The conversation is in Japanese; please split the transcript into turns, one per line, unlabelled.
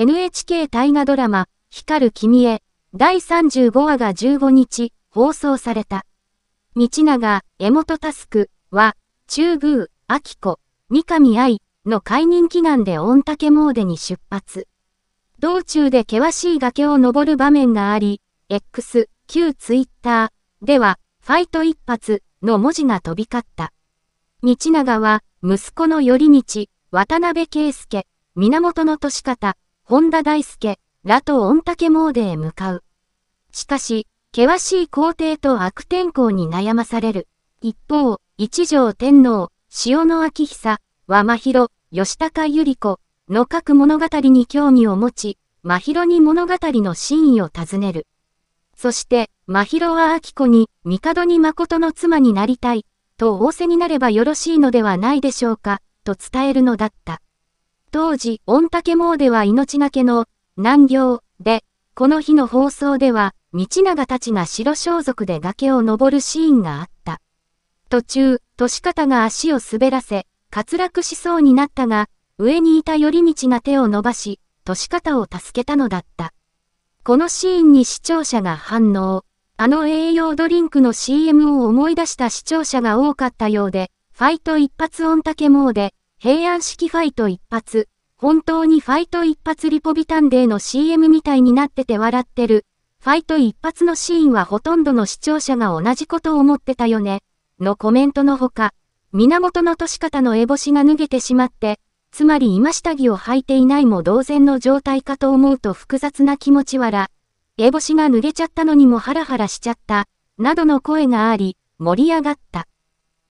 NHK 大河ドラマ、光る君へ、第35話が15日、放送された。道長、江本タスクは、中宮、明子、三上愛の解任祈願で御嶽詣に出発。道中で険しい崖を登る場面があり、X、旧 Twitter では、ファイト一発の文字が飛び交った。道長は、息子の頼道、渡辺圭介、源年方、本田大輔らと御嶽詣へ向かう。しかし、険しい皇帝と悪天候に悩まされる。一方、一条天皇、塩の明久、は真広、吉高由里子の各物語に興味を持ち、真広に物語の真意を尋ねる。そして、真広は明子に、帝に誠の妻になりたい、と仰せになればよろしいのではないでしょうか、と伝えるのだった。当時、御嶽詣は命がけの難行で、この日の放送では、道長たちが白装束で崖を登るシーンがあった。途中、年方が足を滑らせ、滑落しそうになったが、上にいた頼道が手を伸ばし、年方を助けたのだった。このシーンに視聴者が反応。あの栄養ドリンクの CM を思い出した視聴者が多かったようで、ファイト一発御嶽詣、平安式ファイト一発。本当にファイト一発リポビタンデーの CM みたいになってて笑ってる。ファイト一発のシーンはほとんどの視聴者が同じことを思ってたよね。のコメントのほか、源の年方の烏帽子が脱げてしまって、つまり今下着を履いていないも同然の状態かと思うと複雑な気持ちわら。烏帽子が脱げちゃったのにもハラハラしちゃった、などの声があり、盛り上がった。